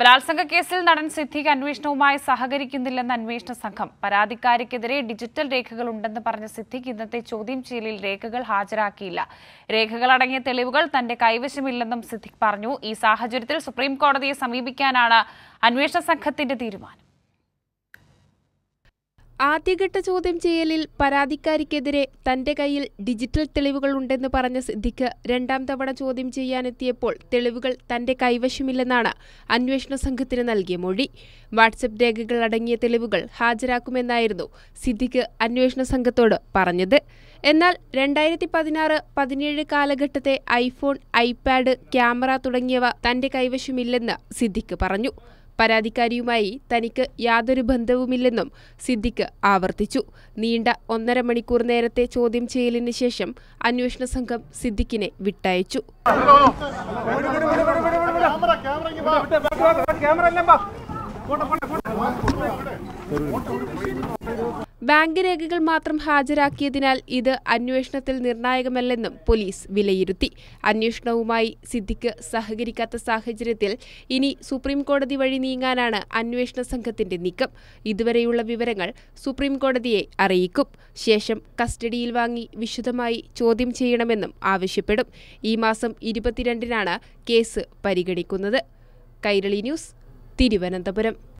ബലാത്സംഗ കേസിൽ നടൻ സിദ്ധിഖ് അന്വേഷണവുമായി സഹകരിക്കുന്നില്ലെന്ന് അന്വേഷണ സംഘം പരാതിക്കാരിക്കെതിരെ ഡിജിറ്റൽ രേഖകൾ ഉണ്ടെന്ന് പറഞ്ഞ സിദ്ധിഖ് ഇന്നത്തെ ചോദ്യം ചെയ്യലിൽ രേഖകൾ ഹാജരാക്കിയില്ല രേഖകൾ അടങ്ങിയ തെളിവുകൾ തന്റെ കൈവശമില്ലെന്നും സിദ്ധിഖ് പറഞ്ഞു ഈ സാഹചര്യത്തിൽ സുപ്രീം കോടതിയെ സമീപിക്കാനാണ് അന്വേഷണ സംഘത്തിന്റെ തീരുമാനം ആദ്യഘട്ട ചോദ്യം ചെയ്യലിൽ പരാതിക്കാരിക്കെതിരെ തന്റെ കയ്യിൽ ഡിജിറ്റൽ തെളിവുകൾ ഉണ്ടെന്ന് പറഞ്ഞ സിദ്ധിക്ക് രണ്ടാം തവണ ചോദ്യം ചെയ്യാനെത്തിയപ്പോൾ തെളിവുകൾ തന്റെ കൈവശമില്ലെന്നാണ് അന്വേഷണ സംഘത്തിന് നൽകിയ മൊഴി വാട്സപ്പ് രേഖകൾ അടങ്ങിയ തെളിവുകൾ ഹാജരാക്കുമെന്നായിരുന്നു സിദ്ദിഖ് അന്വേഷണ സംഘത്തോട് പറഞ്ഞത് എന്നാൽ രണ്ടായിരത്തി പതിനാറ് പതിനേഴ് കാലഘട്ടത്തെ ഐഫോൺ ഐപാഡ് ക്യാമറ തുടങ്ങിയവ തന്റെ കൈവശമില്ലെന്ന് സിദ്ദിഖ് പറഞ്ഞു പരാതിക്കാരിയുമായി തനിക്ക് യാതൊരു ബന്ധവുമില്ലെന്നും സിദ്ദിഖ് ആവർത്തിച്ചു നീണ്ട ഒന്നര മണിക്കൂർ നേരത്തെ ചോദ്യം ചെയ്യലിന് ശേഷം അന്വേഷണ സംഘം സിദ്ദിഖിനെ വിട്ടയച്ചു ക്യാമറ ബാങ്ക് രേഖകൾ മാത്രം ഹാജരാക്കിയതിനാൽ ഇത് അന്വേഷണത്തിൽ നിർണായകമല്ലെന്നും പോലീസ് വിലയിരുത്തി അന്വേഷണവുമായി സിദ്ദിഖ് സഹകരിക്കാത്ത സാഹചര്യത്തിൽ ഇനി സുപ്രീംകോടതി വഴി നീങ്ങാനാണ് അന്വേഷണ സംഘത്തിന്റെ നീക്കം ഇതുവരെയുള്ള വിവരങ്ങൾ സുപ്രീംകോടതിയെ അറിയിക്കും ശേഷം കസ്റ്റഡിയിൽ വാങ്ങി വിശദമായി ചോദ്യം ചെയ്യണമെന്നും ആവശ്യപ്പെടും ഈ മാസം ഇരുപത്തിരണ്ടിനാണ് കേസ് പരിഗണിക്കുന്നത് കൈരളി ന്യൂസ് തിരുവനന്തപുരം